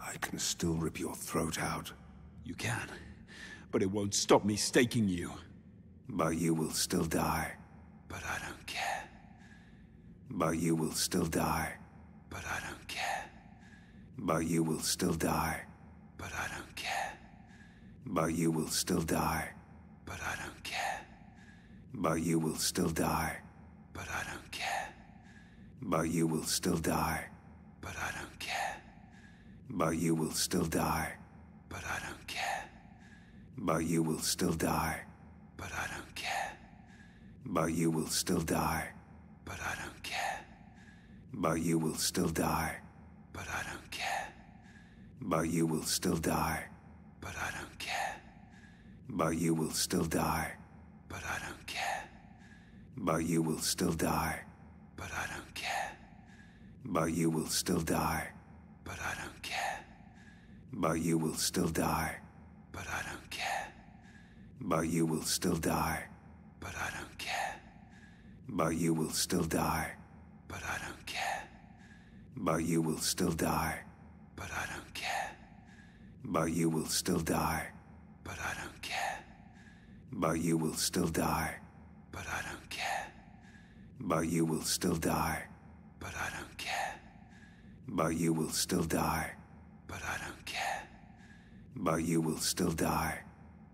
I can still rip your throat out. You can, but it won't stop me staking you. But you will still die. But I don't care. But you will still die. But I don't care. But you will still die. But I don't care. But you will still die. But I don't care. But you will still die. But I don't care. But you will still die. But I don't care. But you will still die. But I don't care. But you will still die. But I don't care. But you will still die. But I don't care. But you will still die. But I don't care. But you will still die. But I don't care. But you will still die. But I don't care. But you will still die. But I don't care. But you will still die. But I don't but you will still die. But I don't care. But you will still die. But I don't care. But you will still die. But I don't care. But you will still die. But I don't care. But you will still die. But I don't care. But you will still die. But I don't care. But you will still die. But I don't care. But you will still die. But I don't but you will still die.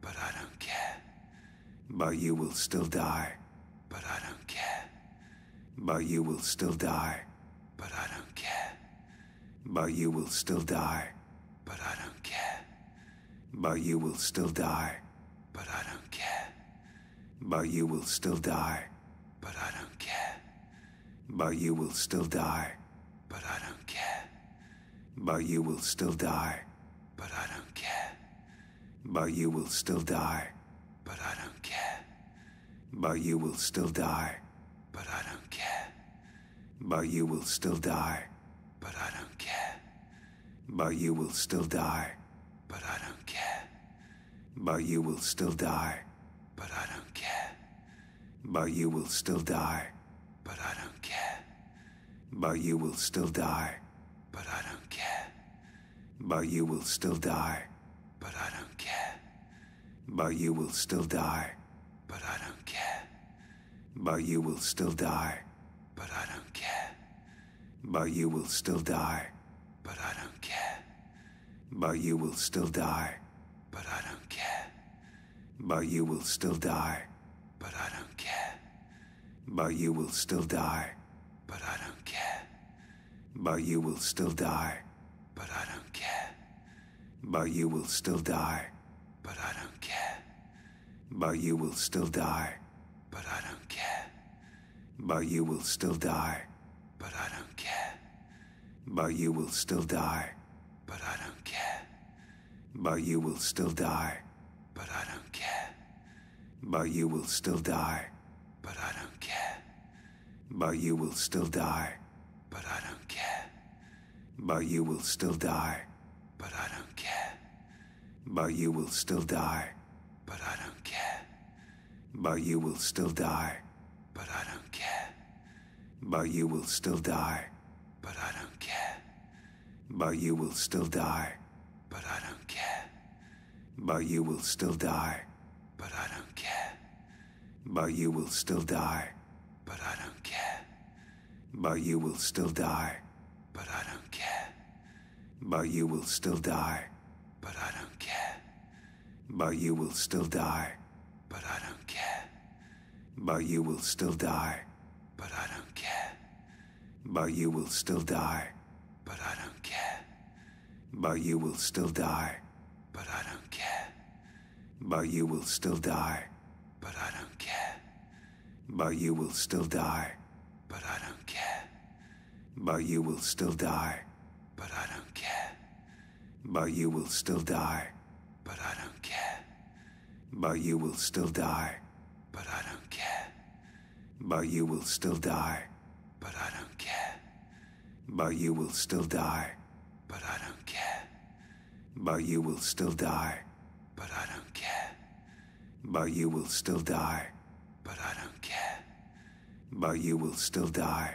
But I don't care. But you will still die. But I don't care. But you will still die. But I don't care. But you will still die. But I don't care. But you will still die. But I don't care. But you will still die. But I don't care. But you will still die. But I don't care. But you will still die. But I don't care. But you will still die. But I don't care. But you will still die. But I don't care. But you will still die. But I don't care. But you will still die. But I don't care. But you will still die. But I don't care. But you will still die. But I don't care. But you will still die. But I don't but you will still die. But I don't care. But you will still die. But I don't care. But you will still die. But I don't care. But you will still die. But I don't care. But you will still die. But I don't care. But you will still die. But I don't care. But you will still die. But I don't care. But you will still die. But I don't but you will still die. But I don't care. But you will still die. But I don't care. But you will still die. But I don't care. But you will still die. But I don't care. But you will still die. But I don't care. But you will still die. But I don't care. But you will still die. But I don't care. But you will still die. But I don't care. But you will still die. But I don't care. But you will still die. But I don't care. But you will still die. But I don't care. But you will still die. But I don't care. But you will still die. But I don't care. But you will still die. But I don't care. But you will still die. But I don't but you will still die. But I don't care. But you will still die. But I don't care. But you will still die. But I don't care. But you will still die. But I don't care. But you will still die. But I don't care. But you will still die. But I don't care. But you will still die. But I don't care. But you will still die. But I but you will still die. But I don't care. But you will still die. But I don't care. But you will still die. But I don't care. But you will still die. But I don't care. But you will still die. But I don't care. But you will still die. But I don't care. But you will still die.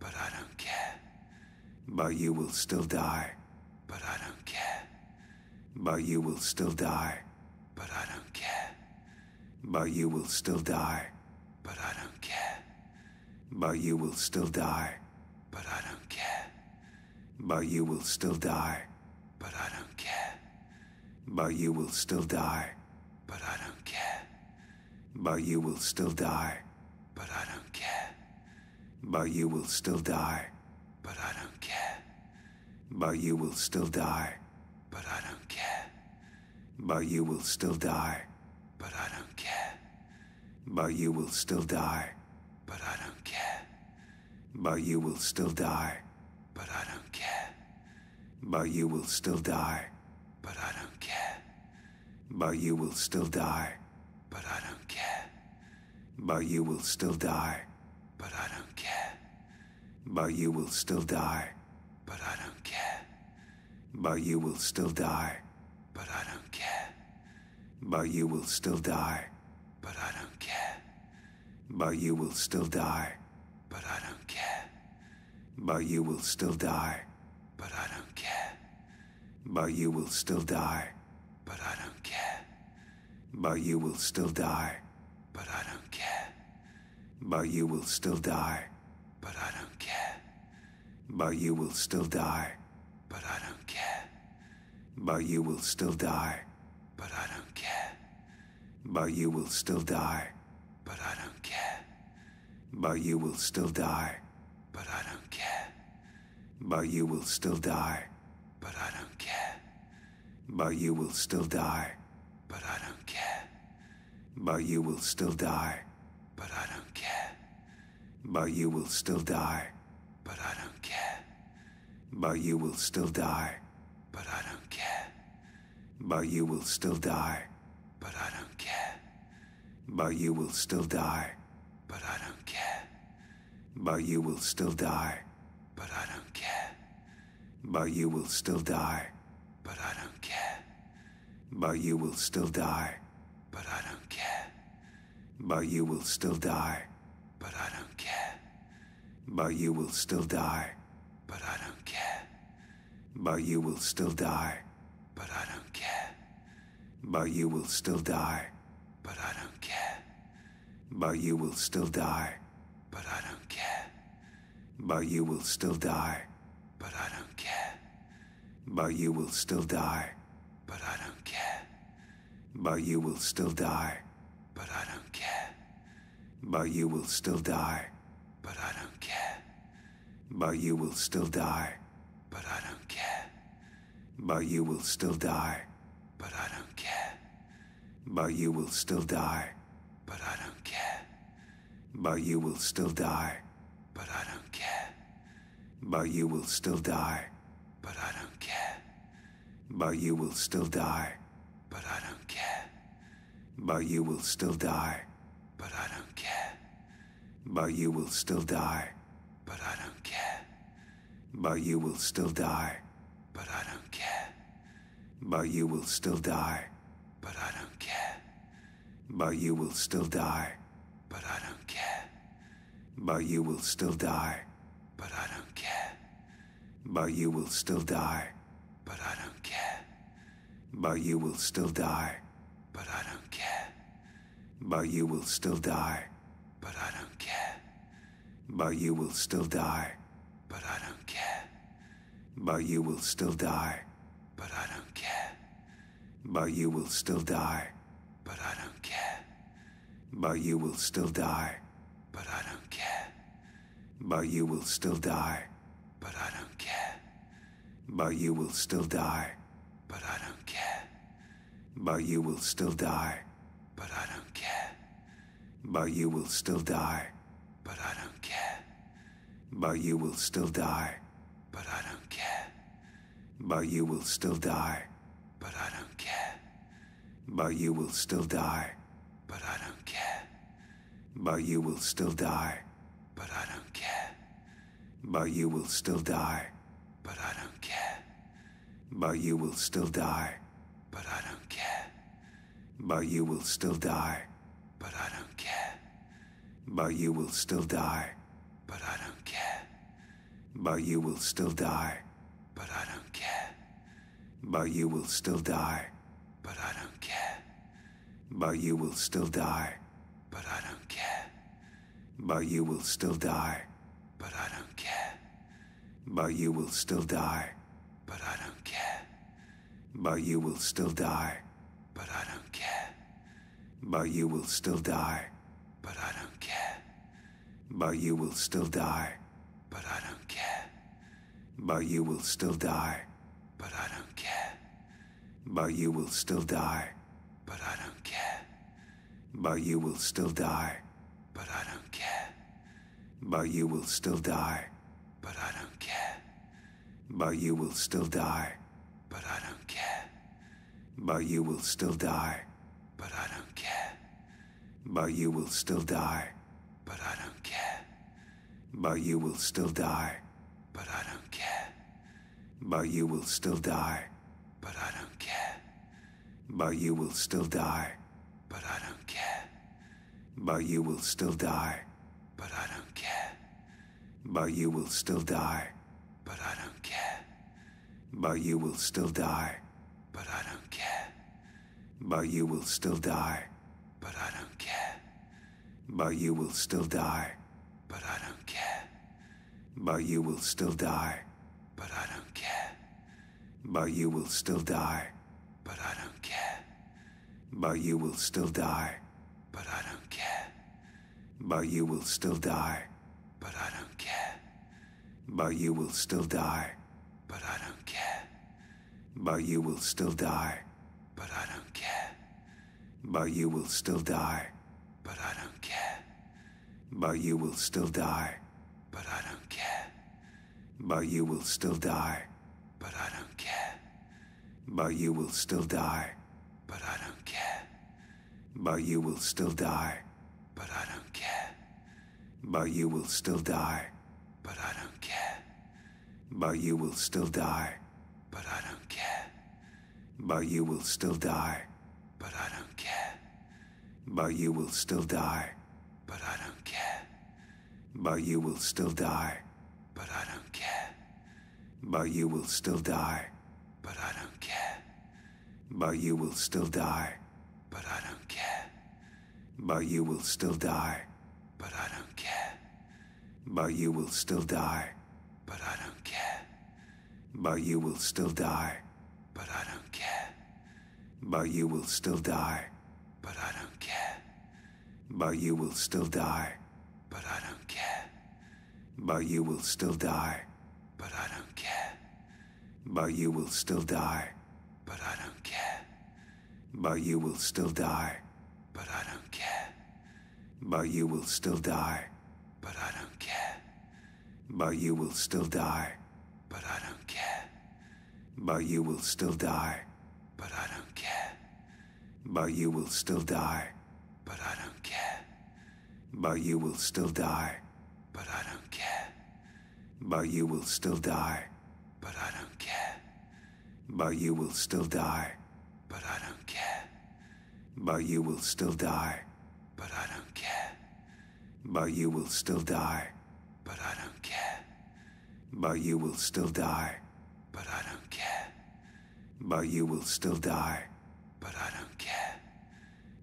But I don't care. But you will still die. But I don't care. But you will still die. But I don't care. But you will still die. But I don't care. But you will still die. But I don't care. But you will still die. But I don't care. But you will still die. But I don't care. But you will still die. But I don't care. But you will still die. But I don't but you will still die. But I don't care. But you will still die. But I don't care. But you will still die. But I don't care. But you will still die. But I don't care. But you will still die. But I don't care. But you will still die. But I don't care. But you will still die. But I don't care. But you will still die. But I don't but you will still die. But I don't care. But you will still die. But I don't care. But you will still die. But I don't care. But you will still die. But I don't care. But you will still die. But I don't care. But you will still die. But I don't care. But you will still die. But I don't care. But you will still die. But I don't care. But you will still die. But I don't care. But you will still die. But I don't care. But you will still die. But I don't care. But you will still die. But I don't care. But you will still die. But I don't care. But you will still die. But I don't care. But you will still die. But I don't but you will still die. But I don't care. But you will still die. But I don't care. But you will still die. But I don't care. But you will still die. But I don't care. But you will still die. But I don't care. But you will still die. But I don't care. But you will still die. But I don't care. But you will still die. But I don't care. But you will still die. But I don't care. But you will still die. But I don't care. But you will still die. But I don't care. But you will still die. But I don't care. But you will still die. But I don't care. But you will still die. But I don't care. But you will still die. But I don't but you will still die. But I don't care. But you will still die. But I don't care. But you will still die. But I don't care. But you will still die. But I don't care. But you will still die. But I don't care. But you will still die. But I don't care. But you will still die. But I don't care. But you will still die. But I don't but you will still die. But I don't care. But you will still die. But I don't care. But you will still die. But I don't care. But you will still die. But I don't care. But you will still die. But I don't care. But you will still die. But I don't care. But you will still die. But I don't care. But you will still die. But I don't but you will still die. But I don't care. But you will still die. But I don't care. But you will still die. But I don't care. But you will still die. But I don't care. But you will still die. But I don't care. But you will still die. But I don't care. But you will still die. But I don't care. But you will still die. But I don't care. But you will still die. But I don't care. But you will still die. But I don't care. But you will still die. But I don't care. But you will still die. But I don't care. But you will still die. But I don't care. But you will still die. But I don't care. But you will still die. But I don't but you will still die. But I don't care. But you will still die. But I don't care. But you will still die. But I don't care. But you will still die. But I don't care. But you will still die. But I don't care. But you will still die. But I don't care. But you will still die. But I don't care. But you will still die. But I don't care. But you will still die. But I don't care. But you will still die. But I don't care. But you will still die. But I don't care. But you will still die. But I don't care. But you will still die. But I don't care. But you will still die. But I don't care. But you will still die. But I but you will still die. But I don't care. But you will still die. But I don't care. But you will still die. But I don't care. But you will still die. But I don't care. But you will still die. But I don't care. But you will still die. But I don't care. But you will still die. But I don't care. But you will still die. But I don't but you will still die. But I don't care. But you will still die. But I don't care. But you will still die. But I don't care. But you will still die. But I don't care. But you will still die. But I don't care. But you will still die. But I don't care. But you will still die. But I don't care. But you will still die. But I don't care. But you will still die. But I don't care. But you will still die. But I don't care. But you will still die. But I don't care. But you will still die. But I don't care. But you will still die. But I don't care. But you will still die. But I don't care. But you will still die. But I don't but you will still die. But I don't care. But you will still die. But I don't care. But you will still die. But I don't care. But you will still die. But I don't care. But you will still die. But I don't care. But you will still die. But I don't care. But you will still die. But I don't care. But you will still die. But I don't but you will still die. But I don't care. But you will still die. But I don't care. But you will still die. But I don't care. But you will still die. But I don't care. But you will still die. But I don't care. But you will still die. But I don't care. But you will still die. But I don't care. But you will still die. But I don't care. But you will still die. But I don't care. But you will still die. But I don't care. But you will still die. But I don't care. But you will still die. But I don't care. But you will still die. But I don't care. But you will still die. But I don't care.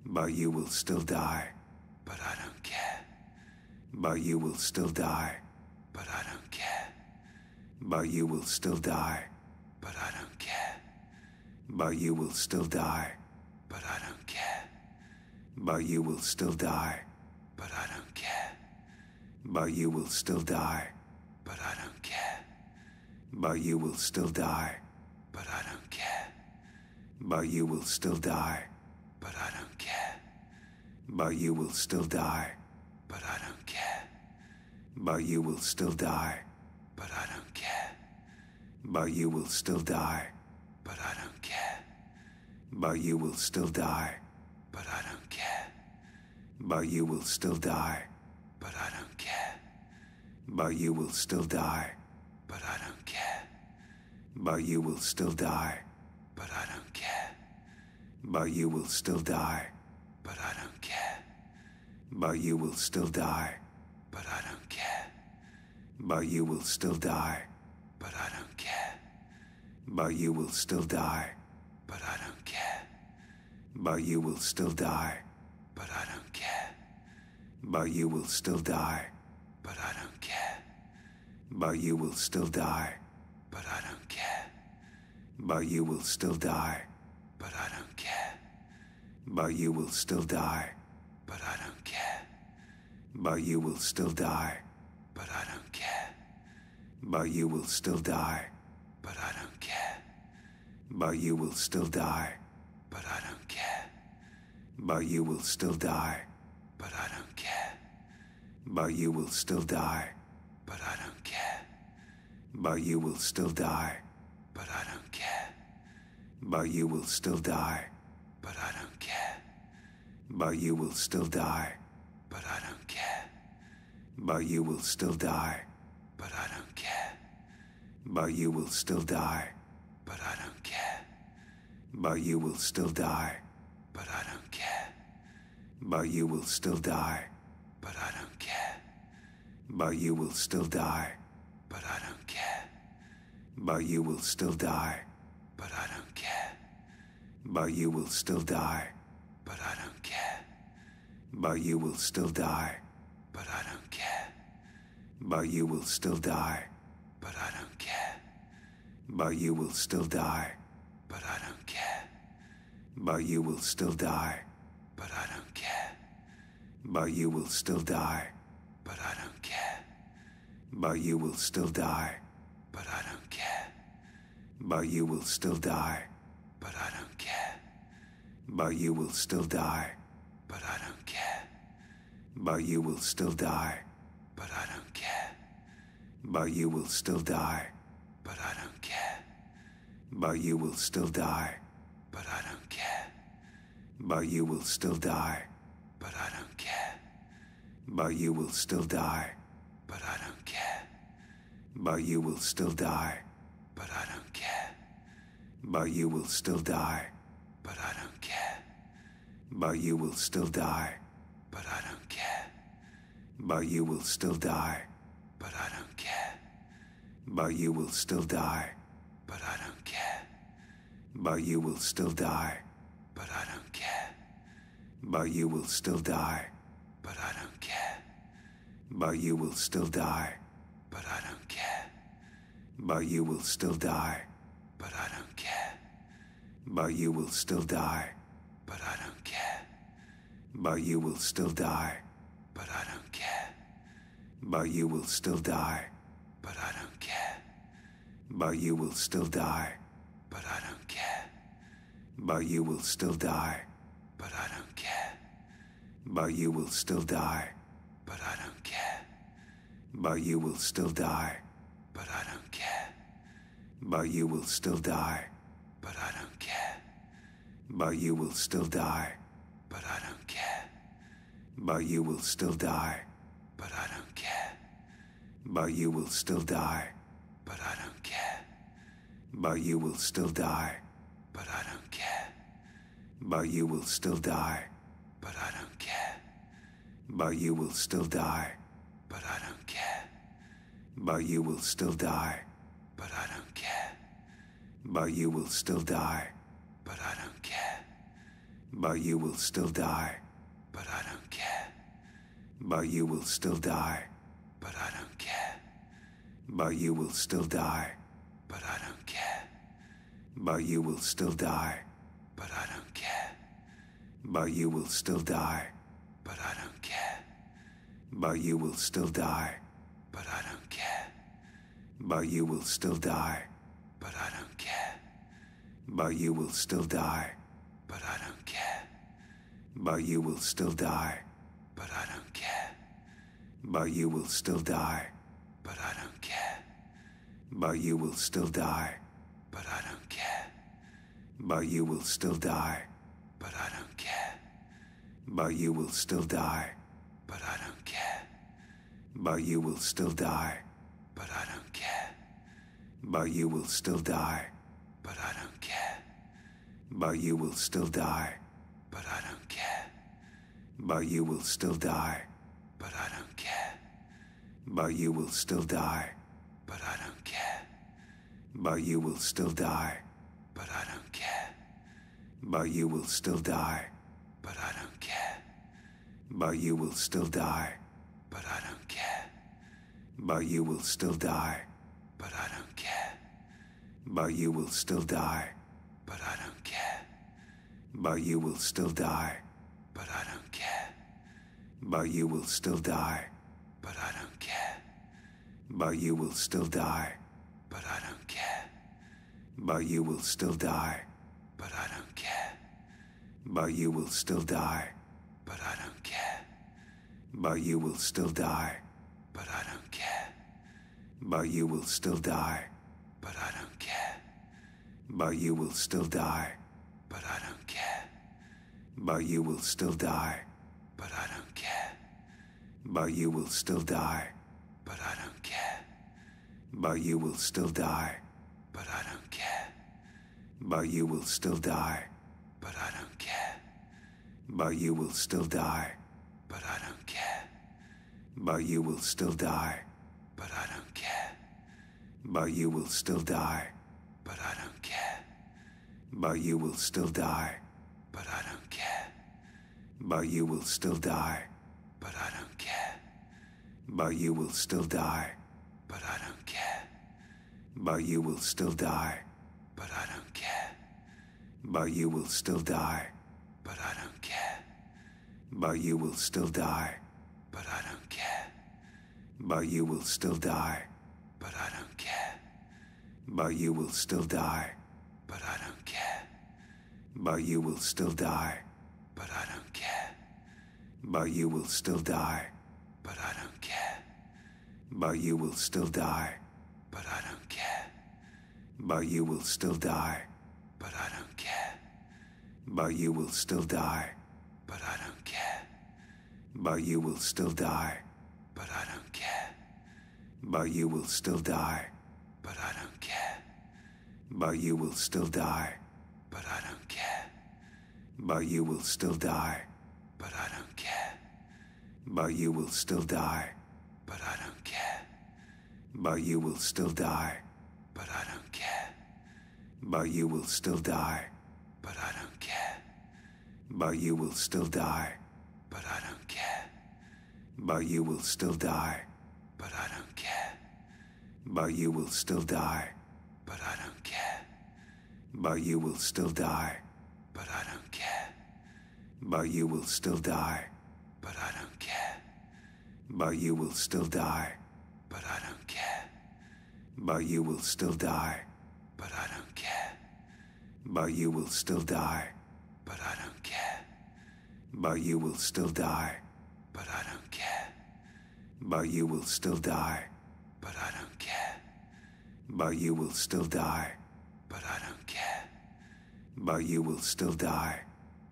But you will still die. But I don't but you will still die. But I don't care. But you will still die. But I don't care. But you will still die. But I don't care. But you will still die. But I don't care. But you will still die. But I don't care. But you will still die. But I don't care. But you will still die. But I don't care. But you will still die. But I don't care. But you will still die. But I don't care. But you will still die. But I don't care. But you will still die. But I don't care. But you will still die. But I don't care. But you will still die. But I don't care. But you will still die. But I don't care. But you will still die. But I don't but you will still die. But I don't care. But you will still die. But I don't care. But you will still die. But I don't care. But you will still die. But I don't care. But you will still die. But I don't care. But you will still die. But I don't care. But you will still die. But I don't care. But you will still die. But I don't but you will still die. But I don't care. But you will still die. But I don't care. But you will still die. But I don't care. But you will still die. But I don't care. But you will still die. But I don't care. But you will still die. But I don't care. But you will still die. But I don't care. But you will still die. But I don't care. But you will still die. But I don't care. But you will still die. But I don't care. But you will still die. But I don't care. But you will still die. But I don't care. But you will still die. But I don't care. But you will still die. But I don't care. But you will still die. But I don't but you will still die. But I don't care. But you will still die. But I don't care. But you will still die. But I don't care. But you will still die. But I don't care. But you will still die. But I don't care. But you will still die. But I don't care. But you will still die. But I don't care. But you will still die. But I don't but you will still die. But I don't care. But you will still die. But I don't care. But you will still die. But I don't care. But you will still die. But I don't care. But you will still die. But I don't care. But you will still die. But I don't care. But you will still die. But I don't care. But you will still die. But I don't care. But you will still die. But I don't care. But you will still die. But I don't care. But you will still die. But I don't care. But you will still die. But I don't care. But you will still die. But I don't care. But you will still die. But I don't care. But you will still die. But I don't but you will still die. But I don't care. But you will still die. But I don't care. But you will still die. But I don't care. But you will still die. But I don't care. But you will still die. But I don't care. But you will still die. But I don't care. But you will still die. But I don't care. But you will still die. But I don't but you will still die. But I don't care. But you will still die. But I don't care. But you will still die. But I don't care. But you will still die. But I don't care. But you will still die. But I don't care. But you will still die. But I don't care. But you will still die. But I don't care. But you will still die. But I don't care. But you will still die. But I don't care. But you will still die. But I don't care. But you will still die. But I don't care. But you will still die. But I don't care. But you will still die. But I don't care. But you will still die. But I don't care. But you will still die. But I don't but you will still die. But I don't care. But you will still die. But I don't care. But you will still die. But I don't care. But you will still die. But I don't care. But you will still die. But I don't care. But you will still die. But I don't care. But you will still die. But I don't care. But you will still die. But I don't but you will still die. But I don't care. But you will still die. But I don't care. But you will still die. But I don't care. But you will still die. But I don't care. But you will still die. But I don't care. But you will still die. But I don't care. But you will still die. But I don't care. But you will still die. But I don't care. But you will still die. But I don't care. But you will still die. But I don't care. But you will still die. But I don't care. But you will still die. But I don't care. But you will still die. But I don't care. But you will still die. But I don't care. But you will still die. But I don't but you will still die. But I don't care. But you will still die. But I don't care. But you will still die. But I don't care. But you will still die. But I don't care. But you will still die. But I don't care. But you will still die. But I don't care. But you will still die. But I don't care. But you will still die. But I don't care. But you will still die. But I don't care. But you will still die. But I don't care. But you will still die. But I don't care. But you will still die. But I don't care. But you will still die. But I don't care. But you will still die. But I don't care. But you will still die. But I don't but you will still die. But I don't care. But you will still die. But I don't care. But you will still die. But I don't care. But you will still die. But I don't care. But you will still die. But I don't care. But you will still die. But I don't care. But you will still die. But I don't care. But you will still die. But I don't but you will still die. But I don't care. But you will still die. But I don't care. But you will still die. But I don't care. But you will still die. But I don't care. But you will still die. But I don't care. But you will still die. But I don't care. But you will still die. But I don't care. But you will still die. But I don't care. But you will still die. But I don't care. But you will still die. But I don't care. But you will still die. But I don't care. But you will still die. But I don't care. But you will still die. But I don't care. But you will still die. But I don't care. But you will still die. But I don't but you will still die.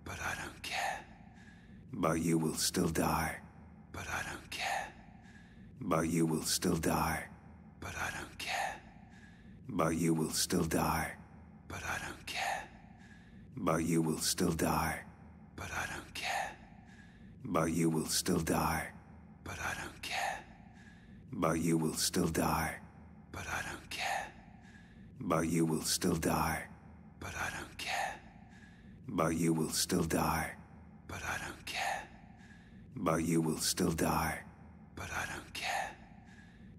But I don't care. But you will still die. But I don't care. But you will still die. But I don't care. But you will still die. But I don't care. But you will still die. But I don't care. But you will still die. But I don't care. But you will still die. But I don't care. But you will still die. But you will still die. But I don't care. But you will still die. But I don't care.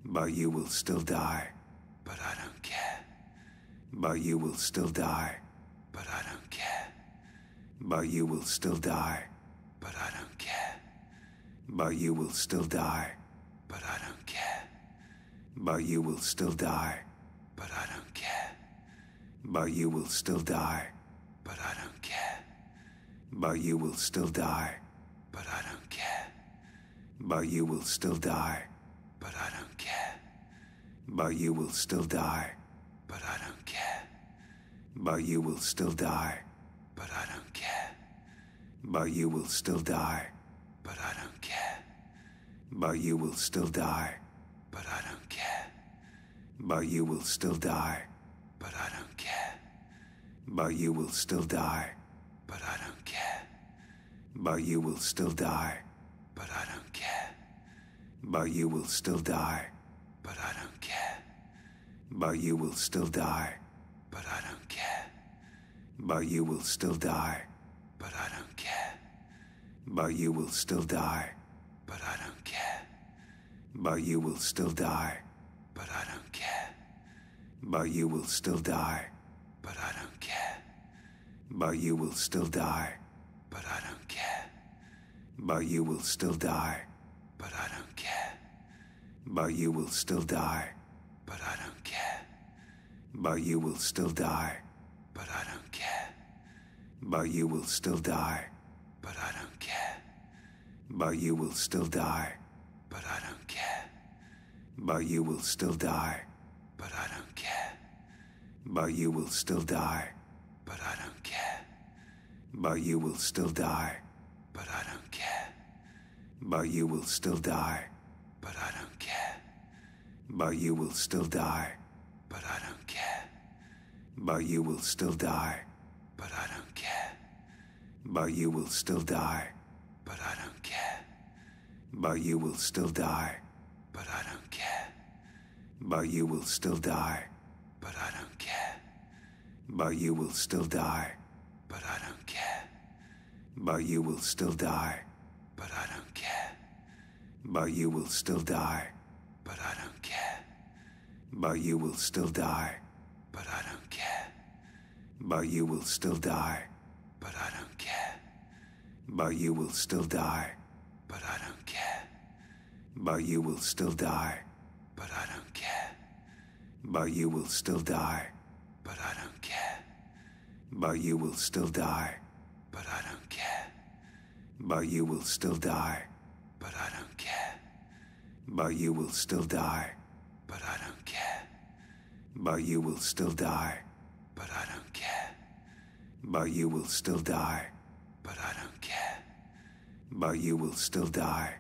But you will still die. But I don't care. But you will still die. But I don't care. But you will still die. But I don't care. But you will still die. But I don't care. But you will still die. But I don't care. But you will still die. But I don't care. But you will still die. But I don't care. But you will still die. But I don't care. But you will still die. But I don't care. But you will still die. But I don't care. But you will still die. But I don't care. But you will still die. But I don't care. But you will still die. But I don't but you will still die. But I don't care. But you will still die. But I don't care. But you will still die. But I don't care. But you will still die. But I don't care. But you will still die. But I don't care. But you will still die. But I don't care. But you will still die. But I don't care. But you will still die. But I don't but you will still die. But I don't care. But you will still die. But I don't care. But you will still die. But I don't care. But you will still die. But I don't care. But you will still die. But I don't care. But you will still die. But I don't care. But you will still die. But I don't care. But you will still die. But I don't care. But you will still die. But I don't care. But you will still die. But I don't care. But you will still die. But I don't care. But you will still die. But I don't care. But you will still die. But I don't care. But you will still die. But I don't care. But you will still die. But I don't care. But you will still die. But I don't care. But you will still die. But I don't care. But you will still die. But I don't care. But you will still die. But I don't care. But you will still die. But I don't care. But you will still die. But I don't care. But you will still die. But I don't care. But you will still die. But I don't care. But you will still die. But I don't care. But you will still die. But I don't care. But you will still die. But I don't care. But you will still die. But I don't care. But you will still die. But I don't care. But you will still die.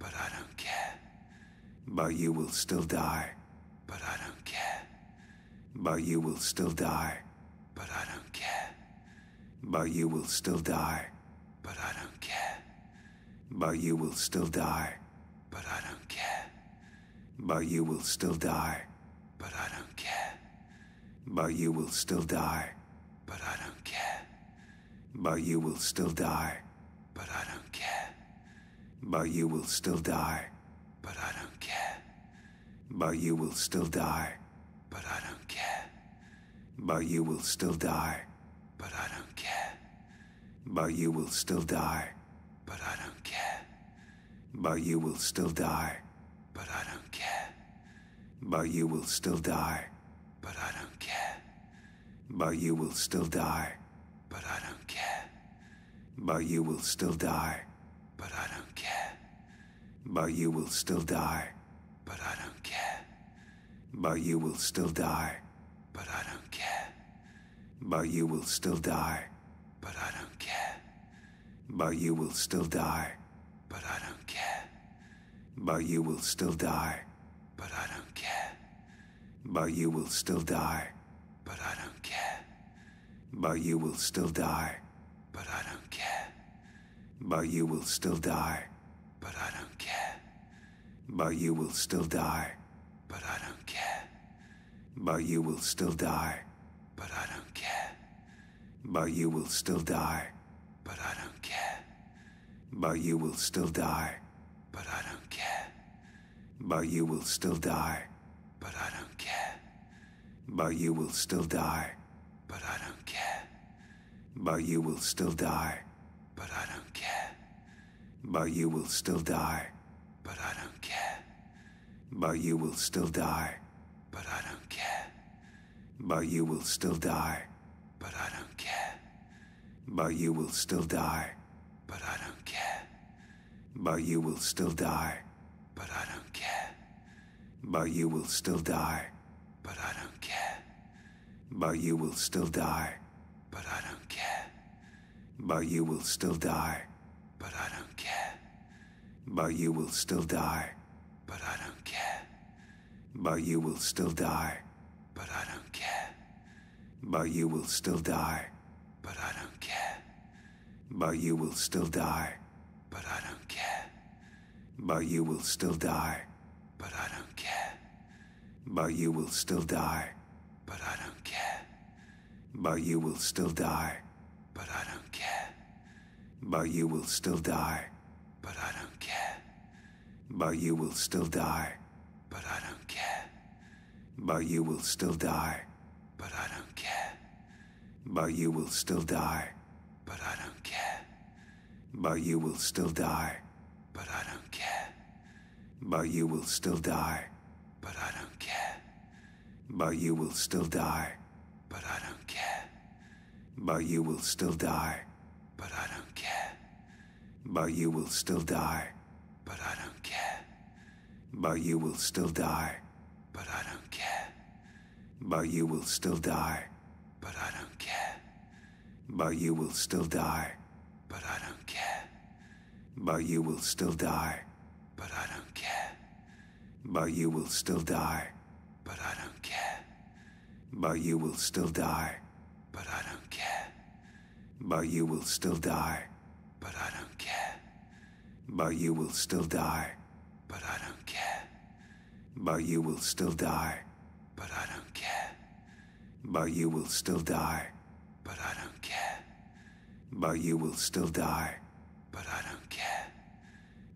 But I don't care. But you will still die. But I don't but you will still die. But I don't care. But you will still die. But I don't care. But you will still die. But I don't care. But you will still die. But I don't care. But you will still die. But I don't care. But you will still die. But I don't care. But you will still die. But I don't care. But you will still die. But I don't but you will still die. But I don't care. But you will still die. But I don't care. But you will still die. But I don't care. But you will still die. But I don't care. But you will still die. But I don't care. But you will still die. But I don't care. But you will still die. But I don't care. But you will still die. But I don't care. But you will still die. But I don't care. But you will still die. But I don't care. But you will still die. But I don't care. But you will still die. But I don't care. But you will still die. But I don't care. But you will still die. But I don't care. But you will still die. But I don't care. But you will still die. But I don't care. But you will still die. But I don't care. But you will still die. But I don't care. But you will still die. But I don't care. But you will still die. But I don't care. But you will still die. But I don't care. But you will still die. But I don't care. But you will still die. But I don't but you will still die. But I don't care. But you will still die. But I don't care. But you will still die. But I don't care. But you will still die. But I don't care. But you will still die. But I don't care. But you will still die. But I don't care. But you will still die. But I don't care. But you will still die. But I don't care. But you will still die. But I don't care. But you will still die. But I don't care. But you will still die. But I don't care. But you will still die. But I don't care. But you will still die. But I don't care. But you will still die. But I don't care. But you will still die. But I don't but you will still die. But I don't care. But you will still die. But I don't care. But you will still die. But I don't care. But you will still die. But I don't care. But you will still die. But I don't care. But you will still die. But I don't care. But you will still die. But I don't care. But you will still die. But I don't but you will still die. But I don't care. But you will still die. But I don't care. But you will still die. But I don't care. But you will still die. But I don't care. But you will still die. But I don't care. But you will still die. But I don't care. But you will still die. But I don't care. But you will still die. But I don't care. But you will still die. But I don't care. But you will still die. But I don't care.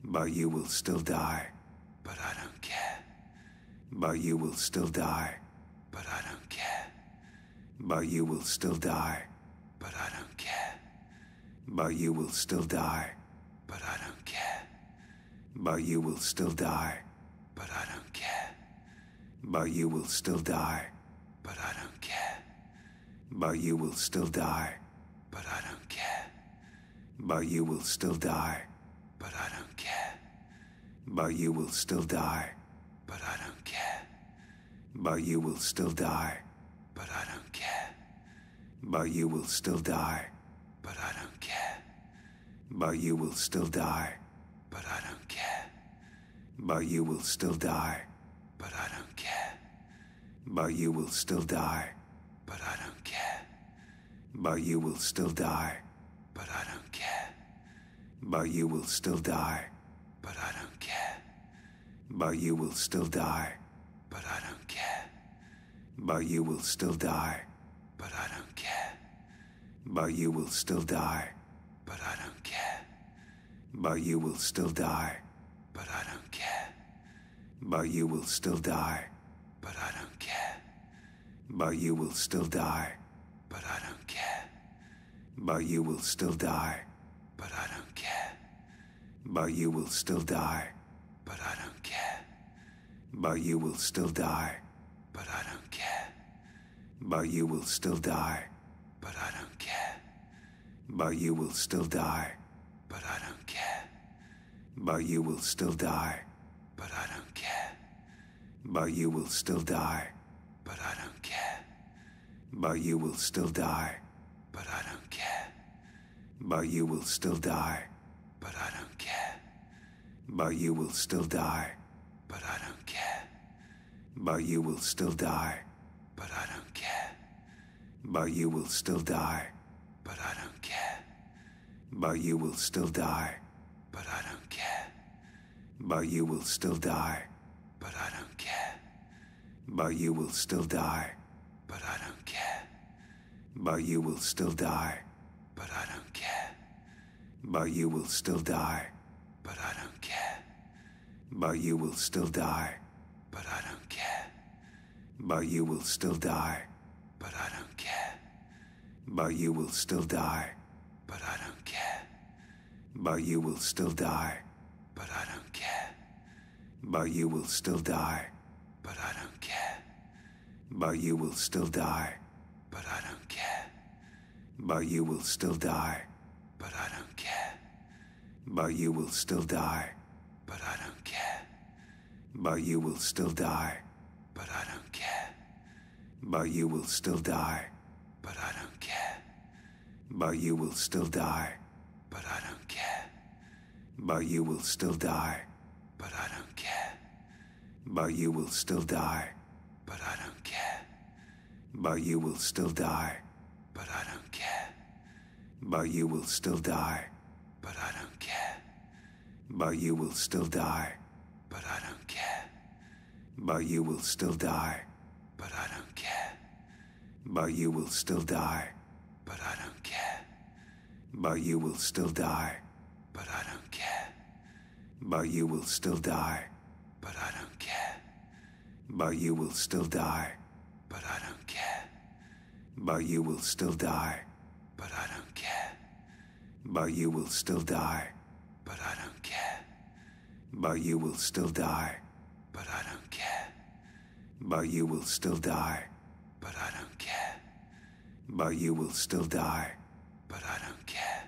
But you will still die. But I don't care. But you will still die. But I don't care. But you will still die. But I don't care. But you will still die. But I don't care. But you will still die. But I don't but you will still die. But I don't care. But you will still die. But I don't care. But you will still die. But I don't care. But you will still die. But I don't care. But you will still die. But I don't care. But you will still die. But I don't care. But you will still die. But I don't care. But you will still die. But I don't but you will still die. But I don't care. But you will still die. But I don't care. But you will still die. But I don't care. But you will still die. But I don't care. But you will still die. But I don't care. But you will still die. But I don't care. But you will still die. But I don't care. But you will still die. But I don't care. But you will still die. But I don't care. But you will still die. But I don't care. But you will still die. But I don't care. But you will still die. But I don't care. But you will still die. But I don't care. But you will still die. But I don't care. But you will still die. But I don't but you will still die. But I don't care. But you will still die. But I don't care. But you will still die. But I don't care. But you will still die. But I don't care. But you will still die. But I don't care. But you will still die. But I don't care. But you will still die. But I don't care. But you will still die. But I don't care. But you will still die. But I don't care. But you will still die. But I don't care. But you will still die. But I don't care. But you will still die. But I don't care. But you will still die. But I don't care. But you will still die. But I don't care. But you will still die. But I don't but you will still die. But I don't care. But you will still die. But I don't care. But you will still die. But I don't care. But you will still die. But I don't care. But you will still die. But I don't care. But you will still die. But I don't care. But you will still die. But I don't care. But you will still die. But you will still die. But I don't care. But you will still die. But I don't care. But you will still die. But I don't care. But you will still die. But I don't care. But you will still die. But I don't care. But you will still die. But I don't care. But you will still die. But I don't care. But you will still die. But I don't care. But you will still die. But I don't care. But you will still die. But I don't care. But you will still die. But I don't care. But you will still die. But I don't care. But you will still die. But I don't care. But you will still die. But I don't care.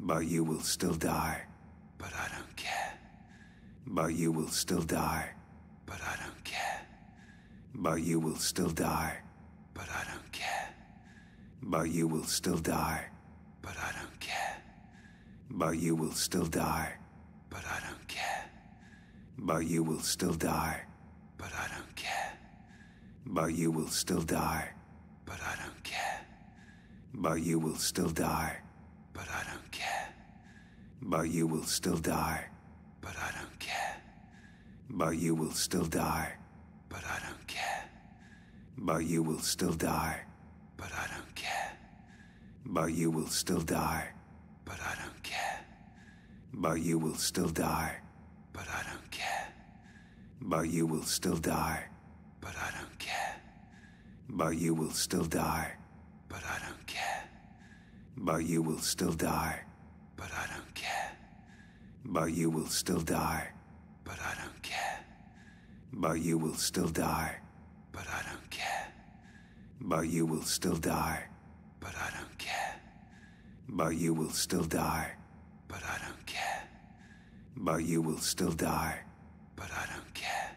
But you will still die. But I don't but you will still die. But I don't care. But you will still die. But I don't care. But you will still die. But I don't care. But you will still die. But I don't care. But you will still die. But I don't care. But you will still die. But I don't care. But you will still die. But I don't care. But you will still die. But I don't but you will still die. But I don't care. But you will still die. But I don't care. But you will still die. But I don't care. But you will still die. But I don't care. But you will still die. But I don't care. But you will still die. But I don't care. But you will still die. But I don't care. But you will still die. But I don't care. But you will still die. But I don't care. But you will still die. But I don't care. But you will still die. But I don't care. But you will still die. But I don't care.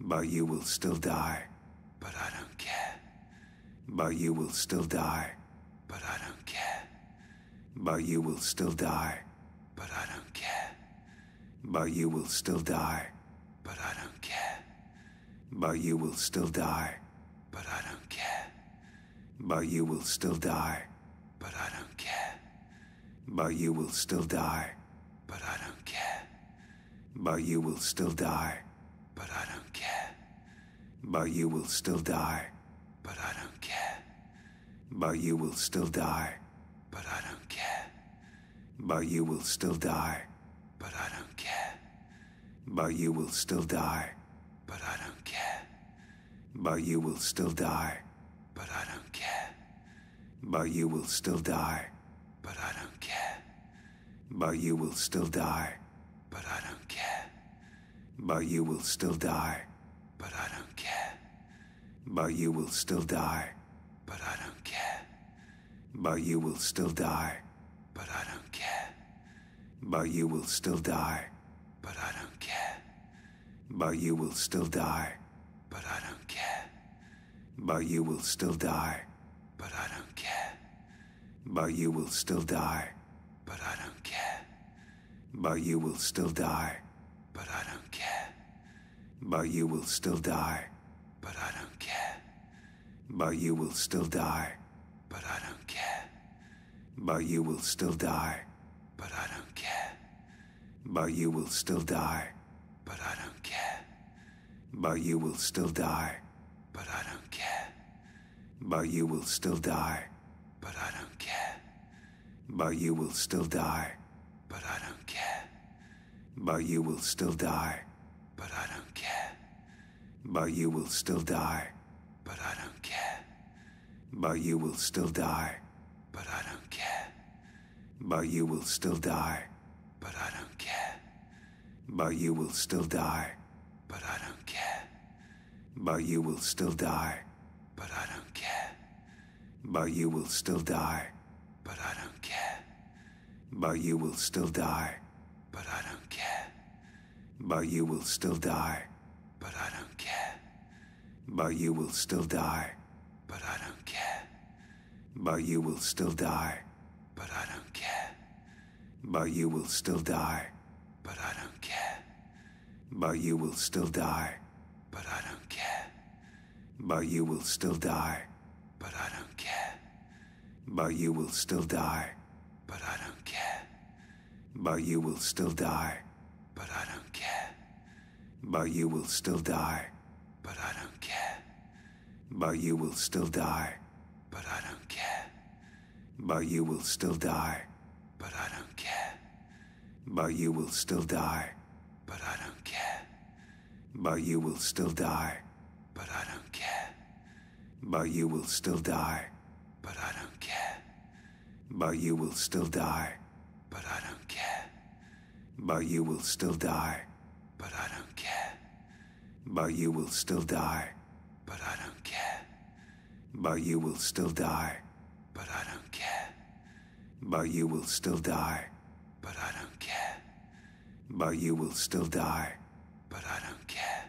But you will still die. But I don't care. But you will still die. But I don't care. But you will still die. But I don't but you will still die. But I don't care. But you will still die. But I don't care. But you will still die. But I don't care. But you will still die. But I don't care. But you will still die. But I don't care. But you will still die. But I don't care. But you will still die. But I don't care. But you will still die. But I don't but you will still die. But I don't care. But you will still die. But I don't care. But you will still die. But I don't care. But you will still die. But I don't care. But you will still die. But I don't care. But you will still die. But I don't care. But you will still die. But I don't care. But you will still die. But I don't care. But you will still die. But I don't care. But you will still die. But I don't care. But you will still die. But I don't care. But you will still die. But I don't care. But you will still die. But I don't care. But you will still die. But I don't care. But you will still die. But I don't but you will still die. But I don't care. But you will still die. But I don't care. But you will still die. But I don't care. But you will still die. But I don't care. But you will still die. But I don't care. But you will still die. But I don't care. But you will still die. But I don't care. But you will still die. But I don't care. But you will still die. But I don't care. But you will still die. But I don't care. But you will still die. But I don't care. But you will still die. But I don't care. But you will still die. But I don't care. But you will still die. But I don't care. But you will still die. But I don't but you will still die. But I don't care. But you will still die. But I don't care. But you will still die. But I don't care. But you will still die. But I don't care. But you will still die. But I don't care. But you will still die. But I don't care. But you will still die. But I don't care. But you will still die. But I don't but you will still die. But I don't care. But you will still die. But I don't care. But you will still die. But I don't care. But you will still die. But I don't care. But you will still die. But I don't care. But you will still die. But I don't care. But you will still die. But I don't care. But you will still die. But I don't care. But you will still die. But I don't care.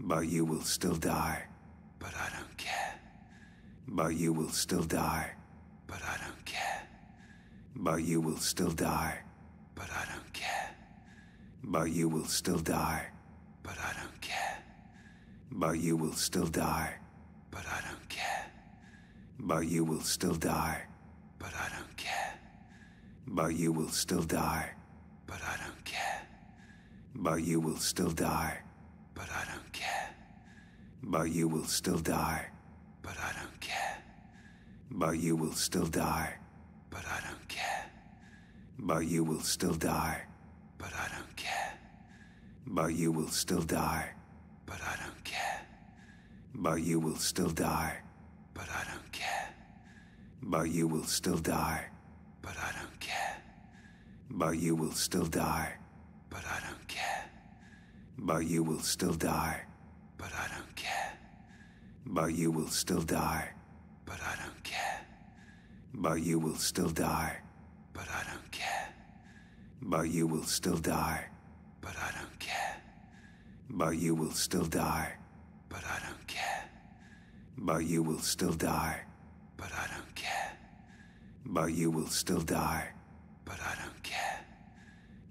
But you will still die. But I don't care. But you will still die. But I don't care. But you will still die. But I don't care. But you will still die. But I don't care. But you will still die. But I don't care. But you will still die. But I don't but you will still die. But I don't care. But you will still die. But I don't care. But you will still die. But I don't care. But you will still die. But I don't care. But you will still die. But I don't care. But you will still die. But I don't care. But you will still die. But I don't care. But you will still die. But I don't but you will still die. But I don't care. But you will still die. But I don't care. But you will still die. But I don't care. But you will still die. But I don't care. But you will still die. But I don't care. But you will still die. But I don't care. But you will still die. But I don't care. But you will still die. But I don't care.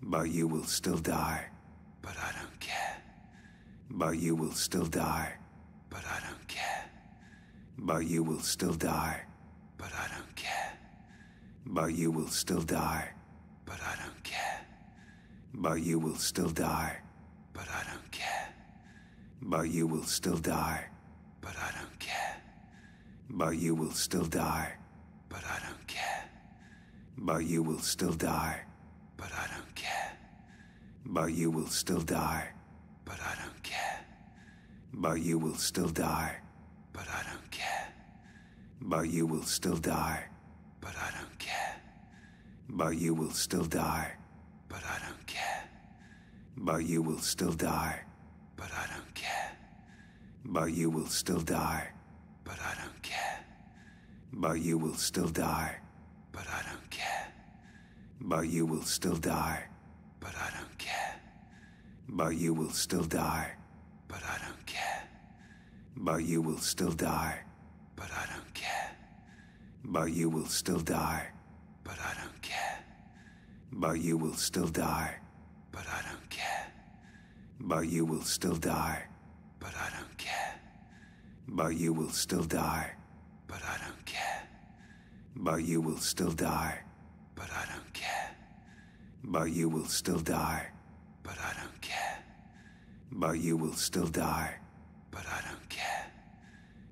But you will still die. But I don't care. But you will still die. But I don't care. But you will still die. But I don't care. But you will still die. But I don't care. But you will still die. But I don't care. But you will still die. But I don't care. But you will still die. But I don't but you will still die. But I don't care. But you will still die. But I don't care. But you will still die. But I don't care. But you will still die. But I don't care. But you will still die. But I don't care. But you will still die. But I don't care. But you will still die. But I don't care. But you will still die. But I don't but you will still die. But I don't care. But you will still die. But I don't care. But you will still die. But I don't care. But you will still die. But I don't care. But you will still die. But I don't care. But you will still die. But I don't care. But you will still die. But I don't care. But you will still die. But I don't care. But you will still die. But I don't care. But you will still die. But I don't care.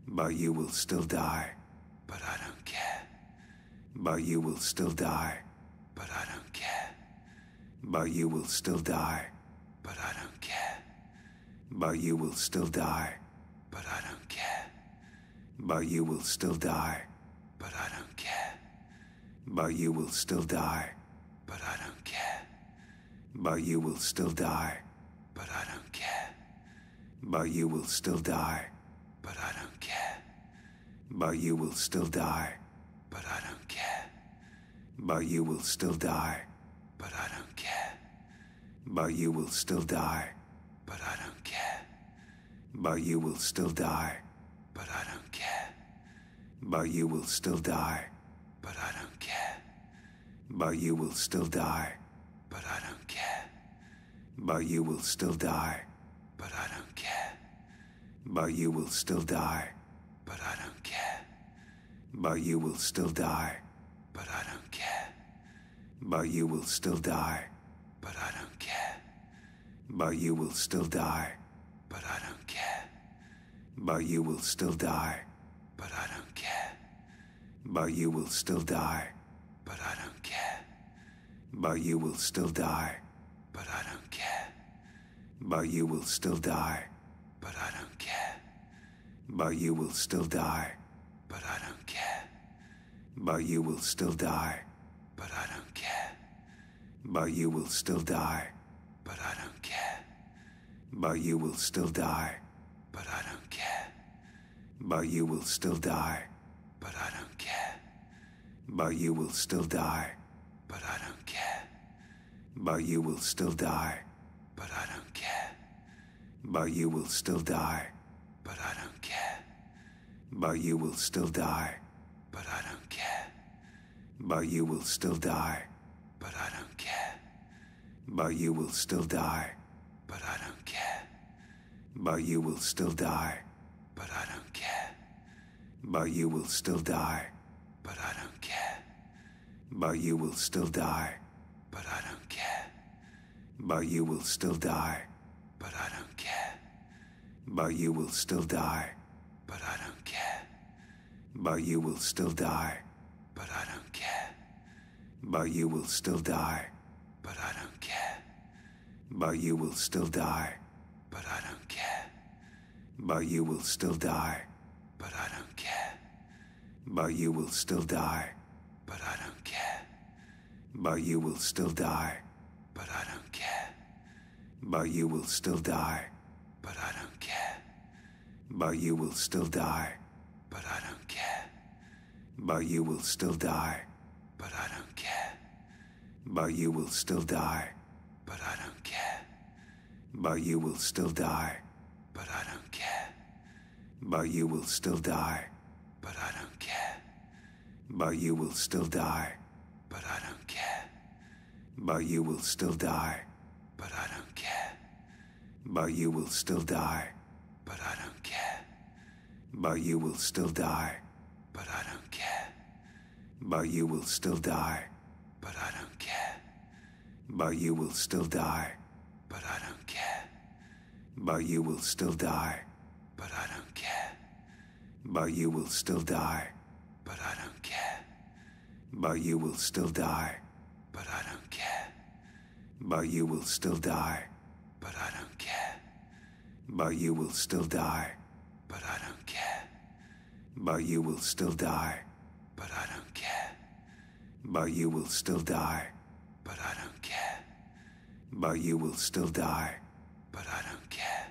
But you will still die. But I don't care. But you will still die. But I don't care. But you will still die. But I don't care. But you will still die. But I don't care. But you will still die. But I don't but you will still die. But I don't care. But you will still die. But I don't care. But you will still die. But I don't care. But you will still die. But I don't care. But you will still die. But I don't care. But you will still die. But I don't care. But you will still die. But I don't care. But you will still die. But I don't but you will still die. But I don't care. But you will still die. But I don't care. But you will still die. But I don't care. But you will still die. But I don't care. But you will still die. But I don't care. But you will still die. But I don't care. But you will still die. But I don't care. But you will still die. But I don't care. But you will still die. But I don't care. But you will still die. But I don't care. But you will still die. But I don't care. But you will still die. But I don't care. But you will still die. But I don't care. But you will still die. But I don't care. But you will still die. But you will still die. But I don't care. But you will still die. But I don't care. But you will still die. But I don't care. But you will still die. But I don't care. But you will still die. But I don't care. But you will still die. But I don't care. But you will still die. But I don't care. But you will still die. But I don't but you will still die. But I don't care. But you will still die. But I don't care. But you will still die. But I don't care. But you will still die. But I don't care. But you will still die. But I don't care. But you will still die. But I don't care. But you will still die. But I don't care. But you will still die. But I don't care. But you will still die. But I don't care. But you will still die. But I don't care. But you will still die. But I don't care. But you will still die. But I don't care. But you will still die. But I don't care. But you will still die. But I don't care. But you will still die. But I don't but you will still die. But I don't care. But you will still die. But I don't care. But you will still die. But I don't care. But you will still die. But I don't care. But you will still die. But I don't care. But you will still die. But I don't care. But you will still die. But I don't care. But you will still die. But I don't care. But you will still die. But I don't care. But you will still die. But I don't care. But you will still die. But I don't care. But you will still die. But I don't care. But you will still die. But I don't care. But you will still die. But I don't care.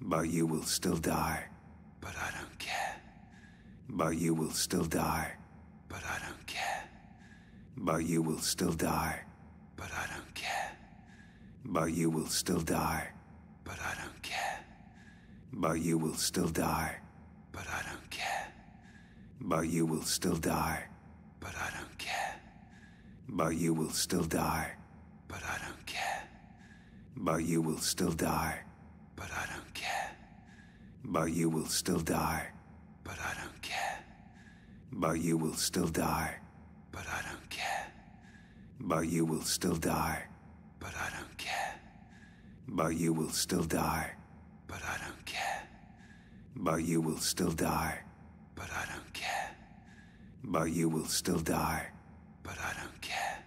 But you will still die. But I but you will still die. But I don't care. But you will still die. But I don't care. But you will still die. But I don't care. But you will still die. But I don't care. But you will still die. But I don't care. But you will still die. But I don't care. But you will still die. But I don't care. But you will still die. But I don't but you will still die. But I don't care. But you will still die. But I don't care. But you will still die. But I don't care. But you will still die. But I don't care. But you will still die. But I don't care.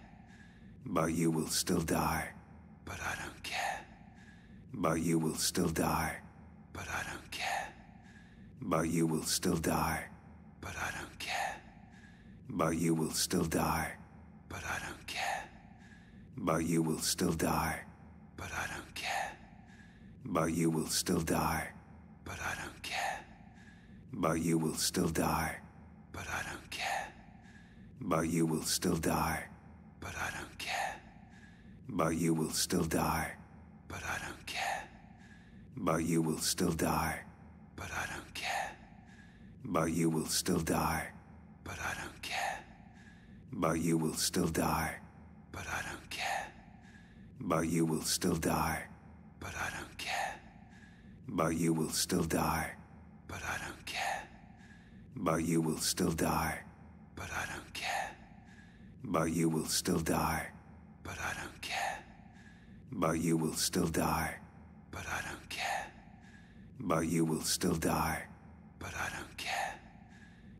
But you will still die. But I don't care. But you will still die. But I don't care. But you will still die. But I don't care. But you will still die. But I don't care. But you will still die. But I don't care. But you will still die. But I don't care. But you will still die. But I don't care. But you will still die. But I don't care. But you will still die. But I don't care. But you will still die. But I don't but you will still die. But I don't care. But you will still die. But I don't care. But you will still die. But I don't care. But you will still die. But I don't care. But you will still die. But I don't care. But you will still die. But I don't care. But you will still die. But I don't care. But you will still die. But I don't care.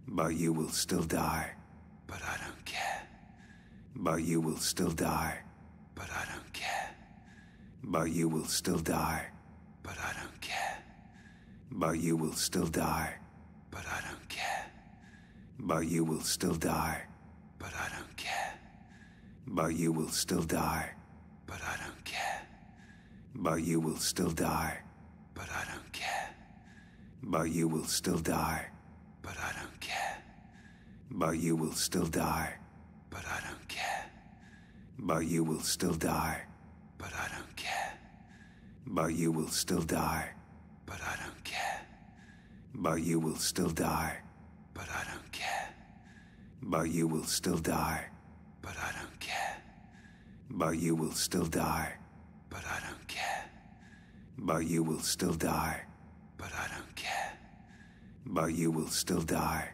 But you will still die. But I don't care. But you will still die. But I don't care. But you will still die. But I don't care. But you will still die. But I don't care. But you will still die. But I don't care. But you will still die. But I don't care. But you will still die. But I don't care. But you will still die. But I don't care. But you will still die. But I don't care. But you will still die. But I don't care. But you will still die. But I don't care. But you will still die. But I don't care. But you will still die. But I don't care. But you will still die. But I don't care. But you will still die. But I don't but you will still die.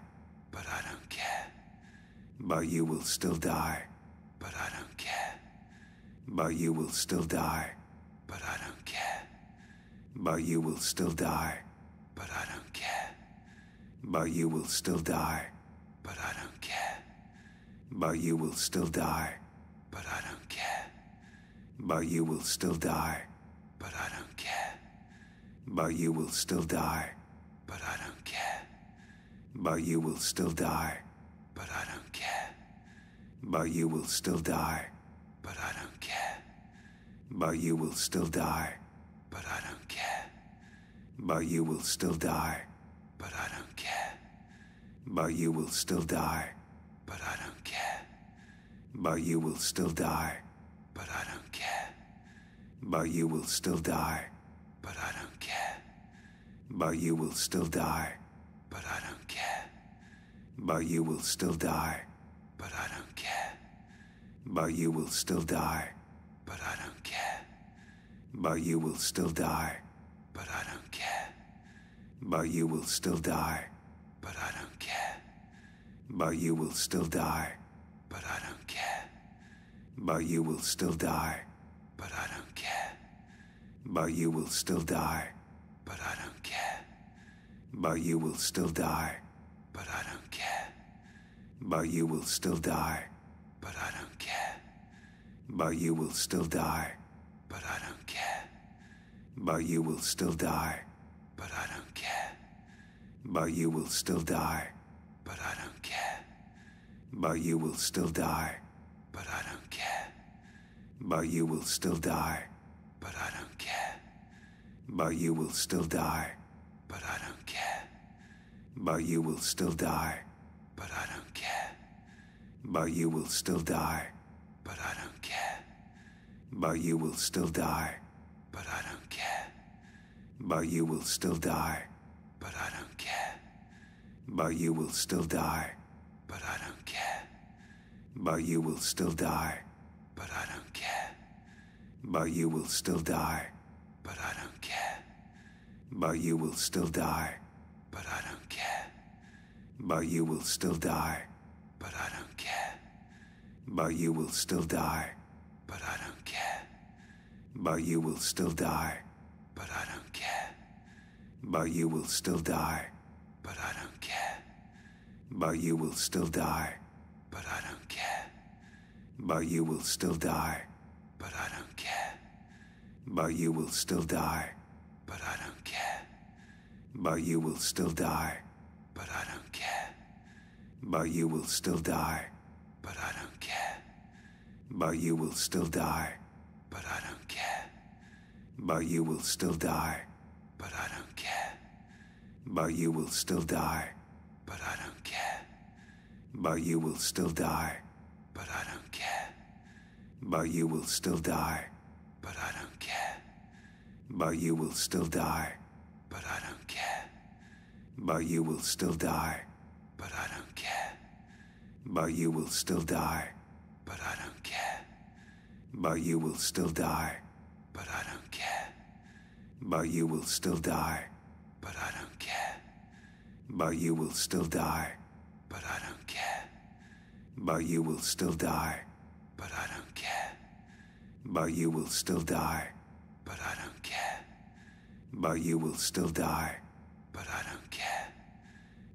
But I don't care. But you will still die. But I don't care. But you will still die. But I don't care. But you will still die. But I don't care. But you will still die. But I don't care. But you will still die. But I don't care. But you will still die. But I don't care. But you will still die. But I don't but you will still die. But I don't care. But you will still die. But I don't care. But you will still die. But I don't care. But you will still die. But I don't care. But you will still die. But I don't care. But you will still die. But I don't care. But you will still die. But I don't care. But you will still die. But I but you will still die. But I don't care. But you will still die. But I don't care. But you will still die. But I don't care. But you will still die. But I don't care. But you will still die. But I don't care. But you will still die. But I don't care. But you will still die. But I don't care. But you will still die. But I don't but you will still die. But I don't care. But you will still die. But I don't care. But you will still die. But I don't care. But you will still die. But I don't care. But you will still die. But I don't care. But you will still die. But I don't care. But you will still die. But I don't care. But you will still die. But I don't but you will still die. But I don't care. But you will still die. But I don't care. But you will still die. But I don't care. But you will still die. But I don't care. But you will still die. But I don't care. But you will still die. But I don't care. But you will still die. But I don't care. But you will still die. But I don't care. But you will still die. But I don't care. But you will still die. But I don't care. But you will still die. But I don't care. But you will still die. But I don't care. But you will still die. But I don't care. But you will still die. But I don't care. But you will still die. But I don't but you will still die. But I don't care. But you will still die. But I don't care. But you will still die. But I don't care. But you will still die. But I don't care. But you will still die. But I don't care. But you will still die. But I don't care. But you will still die. But I don't care. But you will still die. But I don't but you will still die. But I don't care. But you will still die. But I don't care. But you will still die. But I don't care. But you will still die. But I don't care. But you will still die. But I don't care. But you will still die. But I don't care. But you will still die. But I don't care.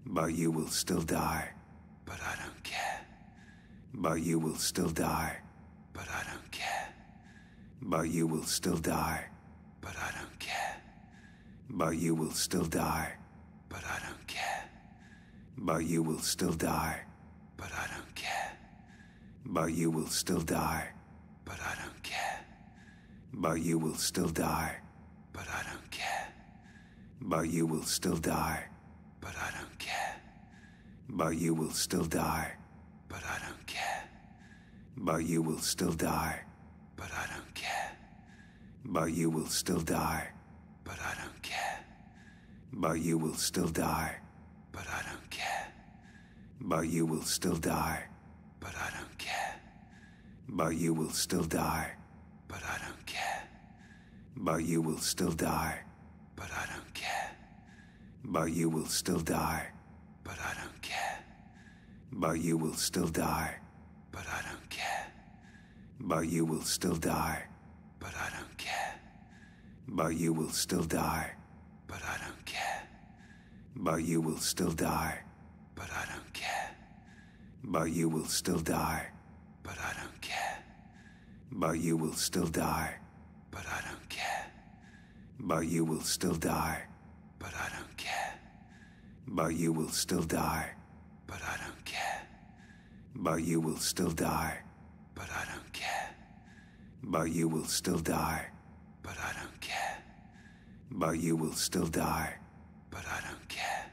But you will still die. But I don't care. But you will still die. But I don't care. But you will still die. But I don't care. But you will still die. But I don't care. But you will still die. But I don't care. But you will still die. But I don't care. But you will still die. But I don't care. But you will still die. But I don't but you will still die. But I don't care. But you will still die. But I don't care. But you will still die. But I don't care. But you will still die. But I don't care. But you will still die. But I don't care. But you will still die. But I don't care. But you will still die. But I don't care. But you will still die. But I don't but you will still die. But I don't care. But you will still die. But I don't care. But you will still die. But I don't care. But you will still die. But I don't care. But you will still die. But I don't care. But you will still die. But I don't care. But you will still die. But I don't care. But you will still die. But I don't but you will still die. But I don't care. But you will still die. But I don't care. But you will still die. But I don't care.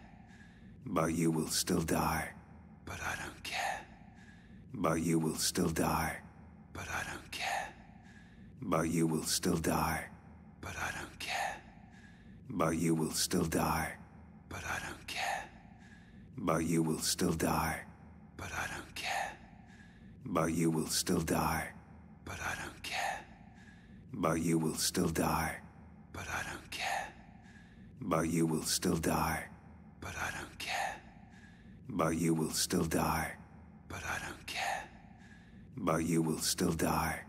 But you will still die. But I don't care. But you will still die. But I don't care. But you will still die. But I don't care. But you will still die. But I don't care. But you will still die. But I don't but you will still die. But I don't care. But you will still die. But I don't care. But you will still die. But I don't care. But you will still die. But I don't care. But you will still die.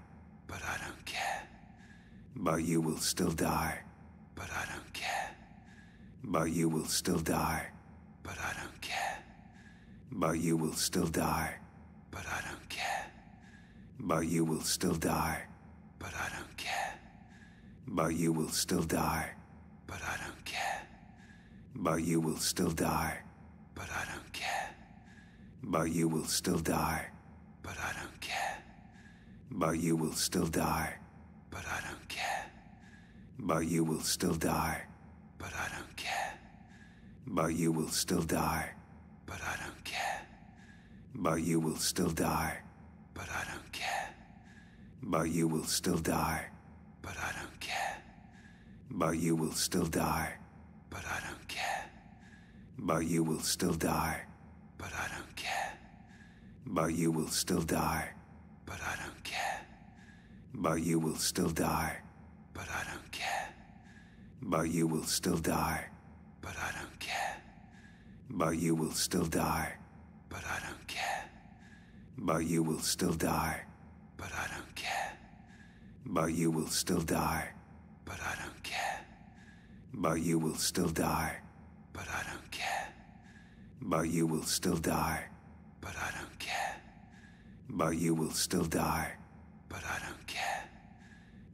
But I don't care. But you will still die. But I don't care. But you will still die. But I don't care. But you will still die. But I don't but you will still die. But I don't care. But you will still die. But I don't care. But you will still die. But I don't care. But you will still die. But I don't care. But you will still die. But I don't care. But you will still die. But I don't care. But you will still die. But I don't care. But you will still die. But I don't care. But you will still die. But I don't care. But you will still die. But I don't care. But you will still die. But I don't care. But you will still die. But I don't care. But you will still die. But I don't care. But you will still die. But I don't care. But you will still die. But I don't but you will still die. But I don't care. But you will still die. But I don't care. But you will still die. But I don't care. But you will still die. But I don't care. But you will still die. But I don't care.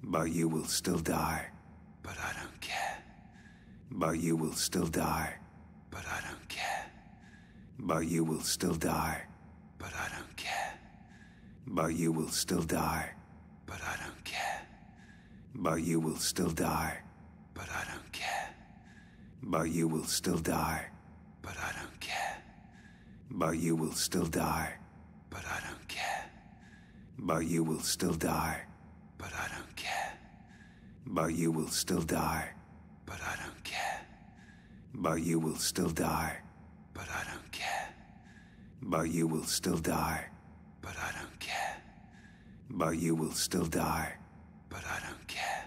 But you will still die. But I don't care. But you will still die. But I don't care. But you will still die. But I don't but you will still die. But I don't care. But you will still die. But I don't care. But you will still die. But I don't care. But you will still die. But I don't care. But you will still die. But I don't care. But you will still die. But I don't care. But you will still die. But I don't care. But you will still die. But I don't care. But you will still die. But I don't care.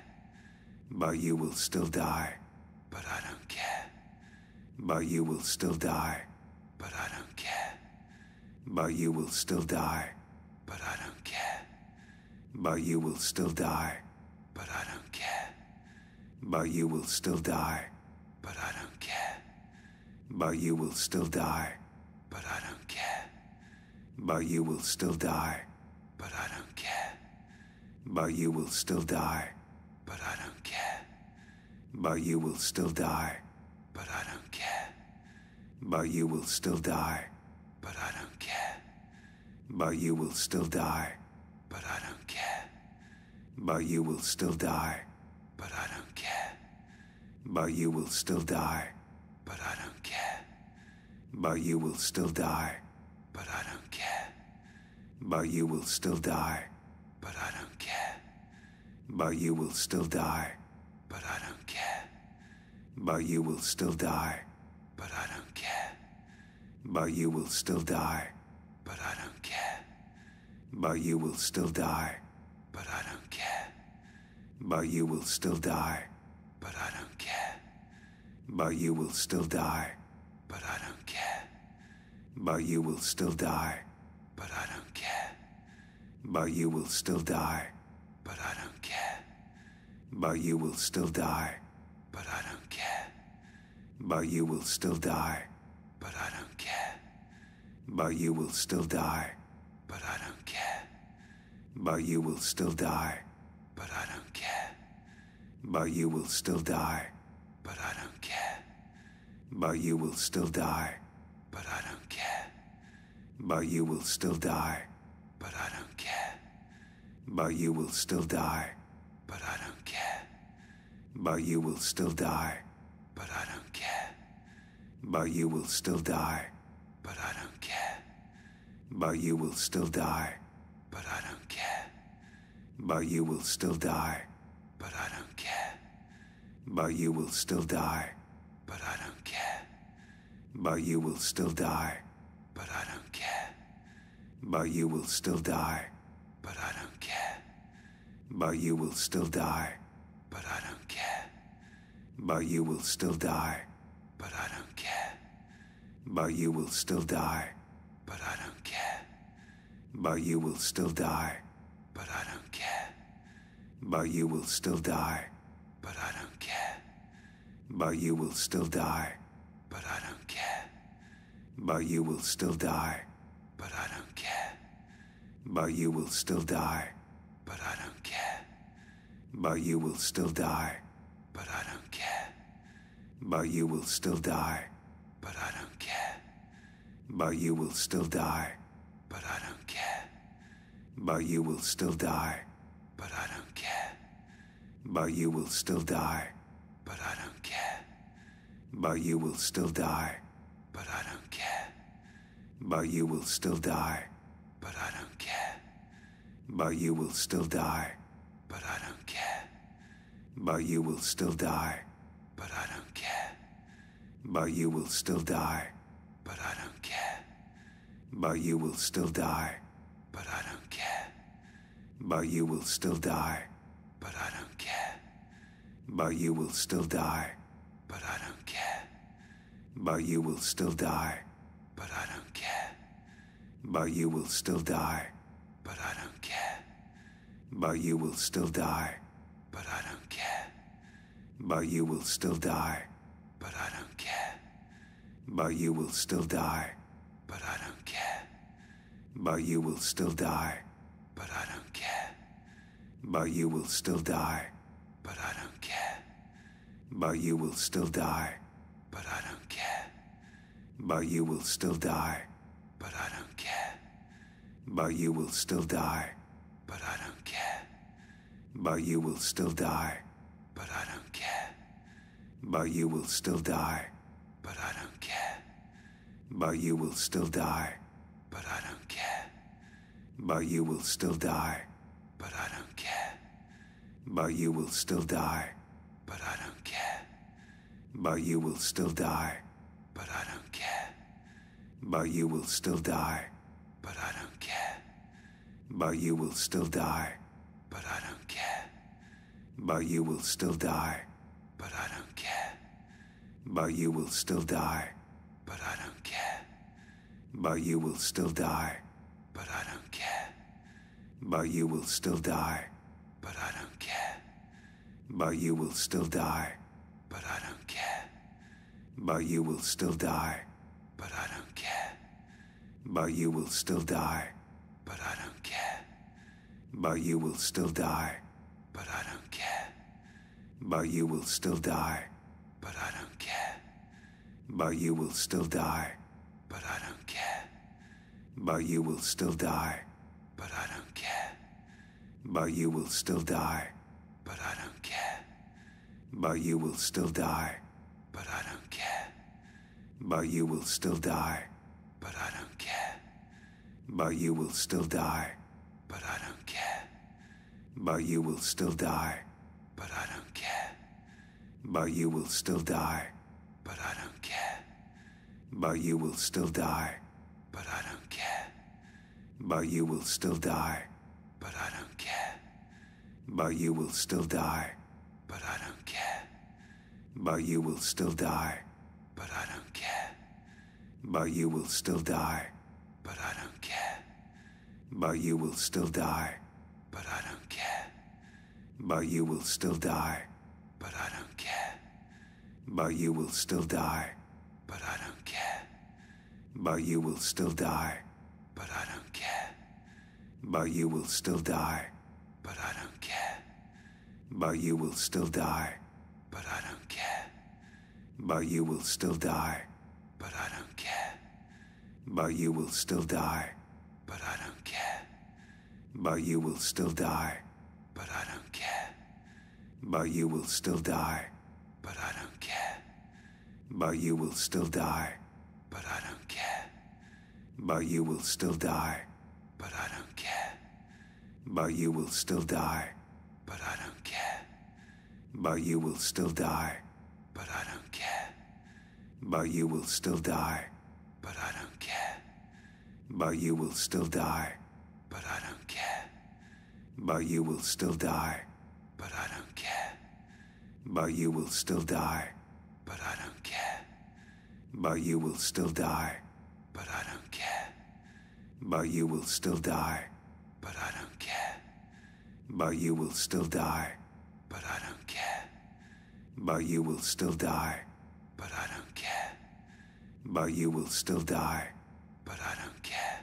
But you will still die. But I don't care. But you will still die. But I don't care. But you will still die. But I don't care. But you will still die. But I don't care. But you will still die. But I don't care. But you will still die. But I don't but you will still die. But I don't care. But you will still die. But I don't care. But you will still die. But I don't care. But you will still die. But I don't care. But you will still die. But I don't care. But you will still die. But I don't care. But you will still die. But I don't care. But you will still die. But you will still die. But I don't care. But you will still die. But I don't care. But you will still die. But I don't care. But you will still die. But I don't care. But you will still die. But I don't care. But you will still die. But I don't care. But you will still die. But I don't care. But you will still die. But I don't care. But you will still die. But I don't care. But you will still die. But I don't care. But you will still die. But I don't care. But you will still die. But I don't care. But you will still die. But I don't care. But you will still die. But I don't care. But you will still die. But I don't but you will still die. But I don't care. But you will still die. But I don't care. But you will still die. But I don't care. But you will still die. But I don't care. But you will still die. But I don't care. But you will still die. But I don't care. But you will still die. But I don't care. But you will still die. But I don't but you will still die. But I don't care. But you will still die. But I don't care. But you will still die. But I don't care. But you will still die. But I don't care. But you will still die. But I don't care. But you will still die. But I don't care. But you will still die. But I don't care. But you will still die. But I don't care. But you will still die. But I don't care. But you will still die. But I don't care. But you will still die. But I don't care. But you will still die. But I don't care. But you will still die. But I don't care. But you will still die. But I don't care. But you will still die. But I don't but you will still die. But I don't care. But you will still die. But I don't care. But you will still die. But I don't care. But you will still die. But I don't care. But you will still die. But I don't care. But you will still die. But I don't care. But you will still die. But I don't care. But you will still die. But I don't but you will still die. But I don't care. But you will still die. But I don't care. But you will still die. But I don't care. But you will still die. But I don't care. But you will still die. But I don't care. But you will still die. But I don't care. But you will still die. But I don't care. But you will still die. But I don't care. But you will still die. But I don't care. But you will still die. But I don't care. But you will still die. But I don't care. But you will still die. But I don't care. But you will still die. But I don't care. But you will still die. But I don't care. But you will still die. But I don't but you will still die. But I don't care. But you will still die. But I don't care. But you will still die. But I don't care. But you will still die. But I don't care. But you will still die. But I don't care. But you will still die. But I don't care. But you will still die. But I don't care. But you will still die. But I don't care. But you will still die. But I don't care. But you will still die. But I don't care. But you will still die. But I don't care. But you will still die. But I don't care. But you will still die. But I don't care. But you will still die. But I don't care. But you will still die. But I don't care. But you will still die. But I don't care. But you will still die. But I don't care. But you will still die. But I don't care. But you will still die. But I don't care. But you will still die. But I don't care. But you will still die. But I don't care. But you will still die. But I don't care. But you will still die. But I don't but you will still die. But I don't care. But you will still die. But I don't care. But you will still die. But I don't care. But you will still die. But I don't care. But you will still die. But I don't care. But you will still die. But I don't care. But you will still die. But I don't care. But you will still die. But I don't care. But you will still die. But I don't care. But you will still die. But I don't care. But you will still die. But I don't care. But you will still die. But I don't care. But you will still die. But I don't care. But you will still die. But I don't care. But you will still die. But I don't care. But you will still die. But I don't care. But you will still die. But I don't care. But you will still die. But I don't care. But you will still die. But I don't care. But you will still die. But I don't care. But you will still die. But I don't care. But you will still die. But I don't care. But you will still die. But I don't but you will still die. But I don't care.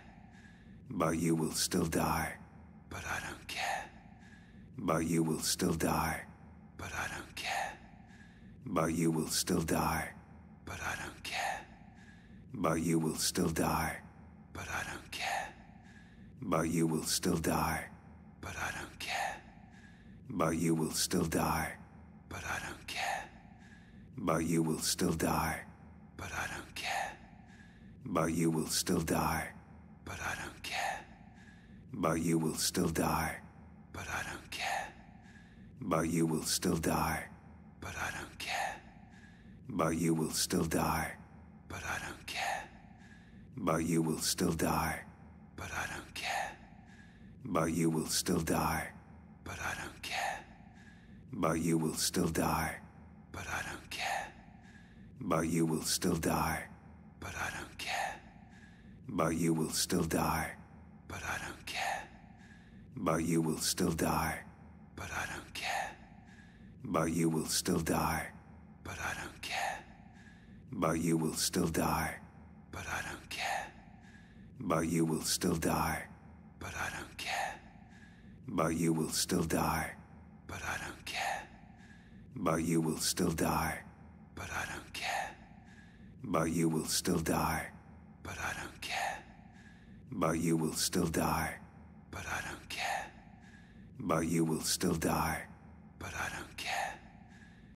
But you will still die. But I don't care. But you will still die. But I don't care. But you will still die. But I don't care. But you will still die. But I don't care. But you will still die. But I don't care. But you will still die. But I don't care. But you will still die. But I don't care. But you will still die. But I don't care. But you will still die. But I don't care. But you will still die. But I don't care. But you will still die. But I don't care. But you will still die. But I don't care. But you will still die. But I don't care. But you will still die. But I don't but you will still die. But I don't care. But you will still die. But I don't care. But you will still die. But I don't care. But you will still die. But I don't care. But you will still die. But I don't care. But you will still die. But I don't care. But you will still die. But I don't care. But you will still die. But I don't but you will still die. But I don't care. But you will still die. But I don't care. But you will still die. But I don't care.